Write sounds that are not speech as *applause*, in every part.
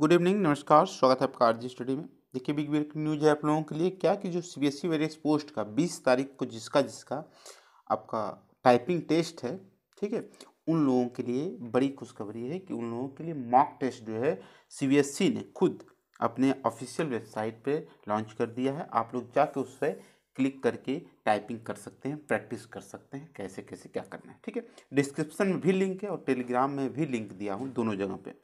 good evening नमस्कार स्वागत है आपका आर जी स्टडी में देखिए बिग बिग न्यूज है आप लोगों के लिए क्या कि जो सी बी एस पोस्ट का बीस तारीख को जिसका जिसका आपका टाइपिंग टेस्ट है ठीक है उन लोगों के लिए बड़ी खुशखबरी है कि उन लोगों के लिए मॉक टेस्ट जो है सी बी एस ने खुद अपने ऑफिशियल वेबसाइट पर लॉन्च कर दिया है आप लोग जाके उस पर क्लिक करके टाइपिंग कर सकते हैं प्रैक्टिस कर सकते हैं कैसे कैसे क्या करना है ठीक है डिस्क्रिप्शन में भी लिंक है और टेलीग्राम में भी लिंक दिया हूँ दोनों जगह पे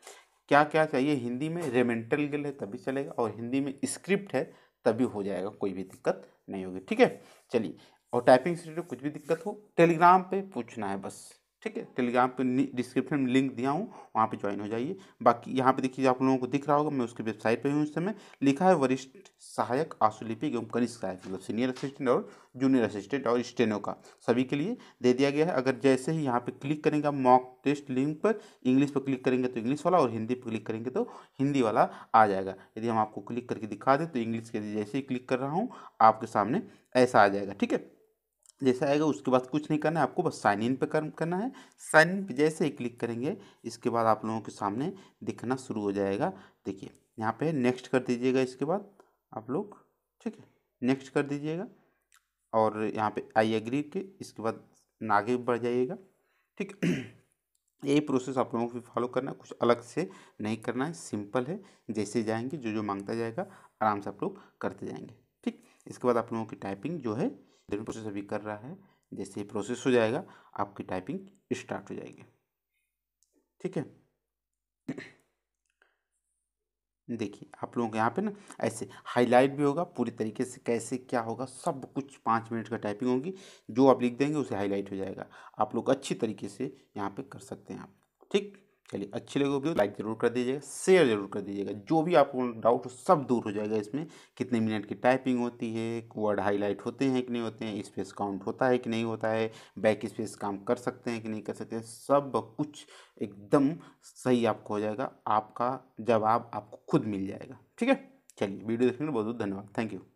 क्या क्या चाहिए हिंदी में रेमेंटल गिल है तभी चलेगा और हिंदी में स्क्रिप्ट है तभी हो जाएगा कोई भी दिक्कत नहीं होगी ठीक है चलिए और टाइपिंग से कुछ भी दिक्कत हो टेलीग्राम पे पूछना है बस ठीक है टेलीग्राम पे डिस्क्रिप्शन में लिंक दिया हूँ वहाँ पे ज्वाइन हो जाइए बाकी यहाँ पे देखिए आप लोगों को दिख रहा होगा मैं उसकी वेबसाइट पे हूँ उस समय लिखा है वरिष्ठ सहायक आशुलिपि एवं कनिष्ठ सहायक मतलब सीनियर असिस्टेंट और जूनियर असिस्टेंट और स्टेनो का सभी के लिए दे दिया गया है अगर जैसे ही यहाँ पर क्लिक करेंगे मॉक टेस्ट लिंक पर इंग्लिश पर क्लिक करेंगे तो इंग्लिश वाला और हिंदी पर क्लिक करेंगे तो हिंदी वाला आ जाएगा यदि हम आपको क्लिक करके दिखा दें तो इंग्लिश के जैसे ही क्लिक कर रहा हूँ आपके सामने ऐसा आ जाएगा ठीक है जैसे आएगा उसके बाद कुछ नहीं करना है आपको बस साइन इन पे कर, करना है साइन इन पर जैसे ही क्लिक करेंगे इसके बाद आप लोगों के सामने दिखना शुरू हो जाएगा देखिए यहाँ पे नेक्स्ट कर दीजिएगा इसके बाद आप लोग ठीक है नेक्स्ट कर दीजिएगा और यहाँ पे आई एग्री के इसके बाद नागे बढ़ जाइएगा ठीक *clears throat* यही प्रोसेस आप लोगों को फॉलो करना है कुछ अलग से नहीं करना है सिंपल है जैसे जाएंगे जो जो मांगता जाएगा आराम से आप लोग करते जाएंगे ठीक इसके बाद आप लोगों की टाइपिंग जो है देर प्रोसेस अभी कर रहा है जैसे ही प्रोसेस हो जाएगा आपकी टाइपिंग स्टार्ट हो जाएगी ठीक है देखिए आप लोगों के यहाँ पे ना ऐसे हाईलाइट भी होगा पूरी तरीके से कैसे क्या होगा सब कुछ पाँच मिनट का टाइपिंग होगी जो आप लिख देंगे उसे हाईलाइट हो जाएगा आप लोग अच्छी तरीके से यहाँ पे कर सकते हैं आप ठीक चलिए अच्छी लगी वीडियो लाइक ज़रूर कर दीजिएगा शेयर जरूर कर दीजिएगा जो भी आपको डाउट हो सब दूर हो जाएगा इसमें कितने मिनट की टाइपिंग होती है वर्ड हाईलाइट होते हैं कि नहीं होते हैं स्पेस काउंट होता है कि नहीं होता है बैक स्पेस काम कर सकते हैं कि नहीं कर सकते सब कुछ एकदम सही आपको हो जाएगा आपका जवाब आपको खुद मिल जाएगा ठीक है चलिए वीडियो देखने के लिए बहुत बहुत धन्यवाद थैंक यू